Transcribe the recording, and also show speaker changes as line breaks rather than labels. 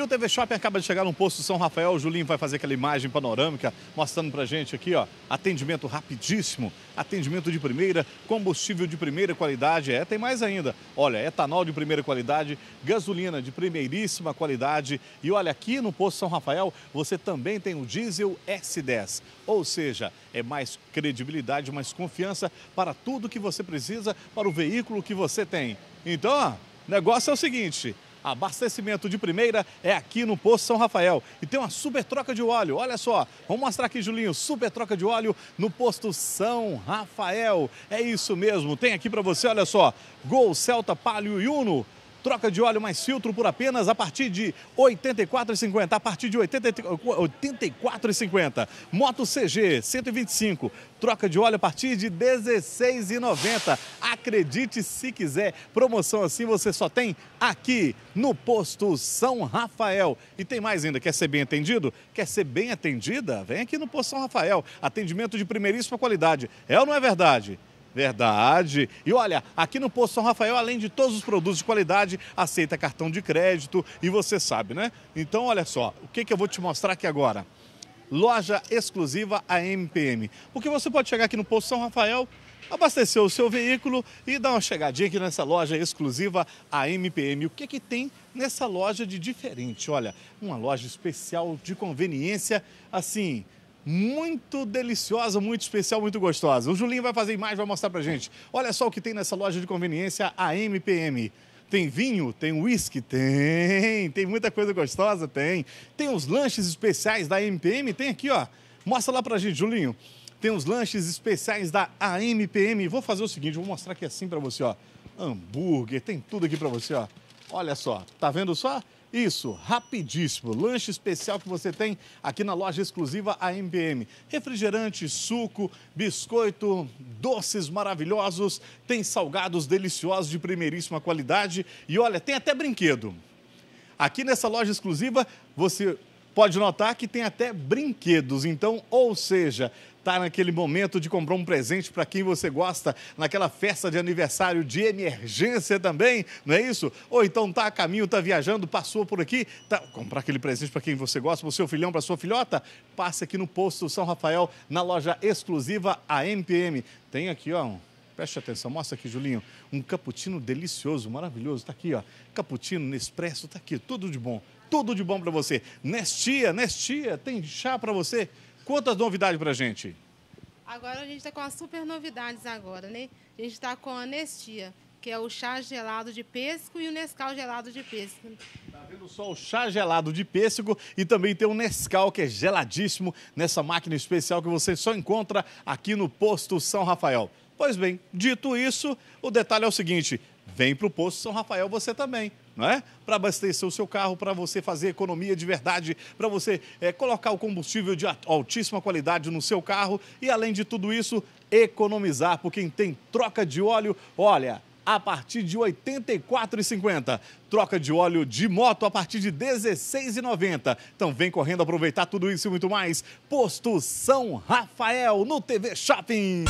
E o TV Shopping acaba de chegar no posto São Rafael. O Julinho vai fazer aquela imagem panorâmica mostrando pra gente aqui, ó, atendimento rapidíssimo, atendimento de primeira, combustível de primeira qualidade. É, tem mais ainda. Olha, etanol de primeira qualidade, gasolina de primeiríssima qualidade. E olha, aqui no posto São Rafael você também tem o diesel S10. Ou seja, é mais credibilidade, mais confiança para tudo que você precisa, para o veículo que você tem. Então, ó, negócio é o seguinte: Abastecimento de primeira é aqui no Poço São Rafael. E tem uma super troca de óleo. Olha só, vamos mostrar aqui, Julinho. Super troca de óleo no posto São Rafael. É isso mesmo. Tem aqui para você, olha só. Gol, Celta, Palio e Uno. Troca de óleo mais filtro por apenas a partir de R$ 84,50. A partir de R$ 84,50. Moto CG 125. Troca de óleo a partir de R$ 16,90. Acredite se quiser. Promoção assim você só tem aqui no posto São Rafael. E tem mais ainda. Quer ser bem atendido? Quer ser bem atendida? Vem aqui no posto São Rafael. Atendimento de primeiríssima qualidade. É ou não é verdade? Verdade. E olha, aqui no Posto São Rafael, além de todos os produtos de qualidade, aceita cartão de crédito e você sabe, né? Então, olha só, o que, que eu vou te mostrar aqui agora? Loja exclusiva a MPM. Porque você pode chegar aqui no Posto São Rafael, abastecer o seu veículo e dar uma chegadinha aqui nessa loja exclusiva a MPM. O que, que tem nessa loja de diferente? Olha, uma loja especial de conveniência, assim, muito deliciosa, muito especial, muito gostosa. O Julinho vai fazer mais, vai mostrar pra gente. Olha só o que tem nessa loja de conveniência, a MPM. Tem vinho? Tem uísque? Tem. Tem muita coisa gostosa? Tem. Tem os lanches especiais da MPM? Tem aqui, ó. Mostra lá pra gente, Julinho. Tem os lanches especiais da AMPM. Vou fazer o seguinte, vou mostrar aqui assim para você, ó. Hambúrguer, tem tudo aqui para você, ó. Olha só, tá vendo só? Isso, rapidíssimo. Lanche especial que você tem aqui na loja exclusiva AMBM. Refrigerante, suco, biscoito, doces maravilhosos. Tem salgados deliciosos de primeiríssima qualidade. E olha, tem até brinquedo. Aqui nessa loja exclusiva, você Pode notar que tem até brinquedos, então, ou seja, tá naquele momento de comprar um presente para quem você gosta, naquela festa de aniversário de emergência também, não é isso? Ou então tá a caminho, tá viajando, passou por aqui, tá comprar aquele presente para quem você gosta, para o seu filhão, para sua filhota, passe aqui no posto São Rafael, na loja exclusiva a MPM. Tem aqui, ó, Preste atenção, mostra aqui, Julinho. Um cappuccino delicioso, maravilhoso. Está aqui, ó. Cappuccino, Nespresso, está aqui. Tudo de bom. Tudo de bom para você. Nestia, Nestia, tem chá para você. Quantas novidades para gente? Agora a gente está com as super novidades agora, né? A gente está com a Nestia, que é o chá gelado de pesco e o Nescau gelado de pesco. Tá vendo só o chá gelado de pêssego e também tem o Nescau, que é geladíssimo nessa máquina especial que você só encontra aqui no Posto São Rafael. Pois bem, dito isso, o detalhe é o seguinte: vem para o Posto São Rafael você também, não é? Para abastecer o seu carro, para você fazer economia de verdade, para você é, colocar o combustível de altíssima qualidade no seu carro e, além de tudo isso, economizar, porque quem tem troca de óleo, olha a partir de R$ 84,50. Troca de óleo de moto a partir de R$ 16,90. Então vem correndo aproveitar tudo isso e muito mais. Posto São Rafael no TV Shopping.